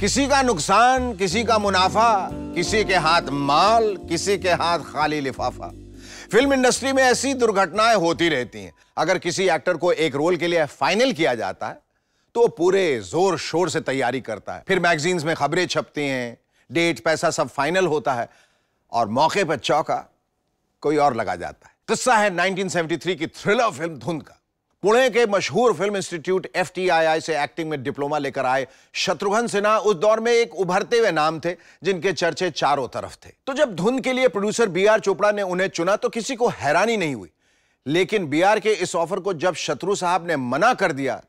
किसी का नुकसान किसी का मुनाफा किसी के हाथ माल किसी के हाथ खाली लिफाफा फिल्म इंडस्ट्री में ऐसी दुर्घटनाएं होती रहती हैं अगर किसी एक्टर को एक रोल के लिए फाइनल किया जाता है तो वो पूरे जोर शोर से तैयारी करता है फिर मैगजीन्स में खबरें छपती हैं डेट पैसा सब फाइनल होता है और मौके पर चौका कोई और लगा जाता है किस्सा है 1973 की थ्रिलर फिल्म धुंध का पुणे के मशहूर फिल्म इंस्टीट्यूट एफ से एक्टिंग में डिप्लोमा लेकर आए शत्रुघ्न सिन्हा उस दौर में एक उभरते हुए नाम थे जिनके चर्चे चारों तरफ थे तो जब धुन के लिए प्रोड्यूसर बी आर चोपड़ा ने उन्हें चुना तो किसी को हैरानी नहीं हुई लेकिन बी आर के इस ऑफर को जब शत्रु साहब ने मना कर दिया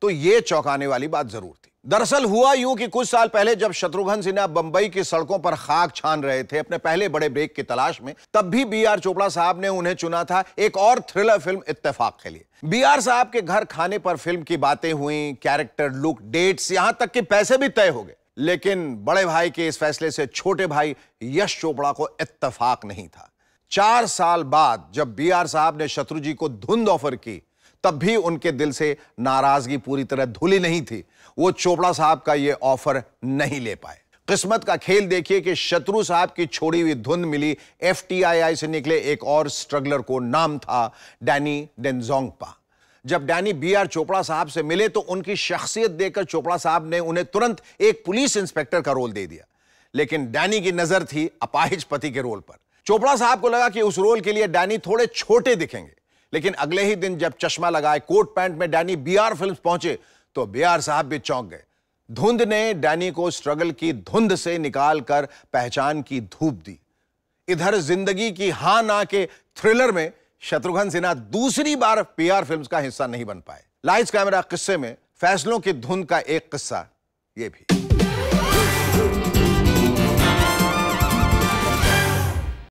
तो यह चौंकाने वाली बात जरूर थी दरअसल हुआ यूं कि कुछ साल पहले जब शत्रुघ्न सिन्हा बंबई की सड़कों पर खाक छान रहे थे अपने पहले बड़े ब्रेक की तलाश में तब भी बी आर चोपड़ा साहब ने उन्हें चुना था एक और थ्रिलर फिल्म इत्तेफाक के लिए बी आर साहब के घर खाने पर फिल्म की बातें हुई कैरेक्टर लुक डेट्स यहां तक कि पैसे भी तय हो गए लेकिन बड़े भाई के इस फैसले से छोटे भाई यश चोपड़ा को इत्तेफाक नहीं था चार साल बाद जब बी आर साहब ने शत्रु जी को धुंध ऑफर की तब भी उनके दिल से नाराजगी पूरी तरह धुली नहीं थी वो चोपड़ा साहब का ये ऑफर नहीं ले पाए किस्मत का खेल देखिए कि शत्रु साहब की छोड़ी हुई धुंध मिली एफ से निकले एक और स्ट्रगलर को नाम था डैनी डेंजोंगपा जब डैनी बी आर चोपड़ा साहब से मिले तो उनकी शख्सियत देखकर चोपड़ा साहब ने उन्हें तुरंत एक पुलिस इंस्पेक्टर का रोल दे दिया लेकिन डैनी की नजर थी अपाहिज पति के रोल पर चोपड़ा साहब को लगा कि उस रोल के लिए डैनी थोड़े छोटे दिखेंगे लेकिन अगले ही दिन जब चश्मा लगाए कोट पैंट में डैनी बीआर फिल्म्स पहुंचे तो बीआर साहब भी चौंक गए धुंध ने डैनी को स्ट्रगल की धुंध से निकाल कर पहचान की धूप दी इधर जिंदगी की हा ना के थ्रिलर में शत्रुघ्न सिन्हा दूसरी बार पीआर फिल्म्स का हिस्सा नहीं बन पाए लाइट्स कैमरा किस्से में फैसलों की धुंध का एक किस्सा ये भी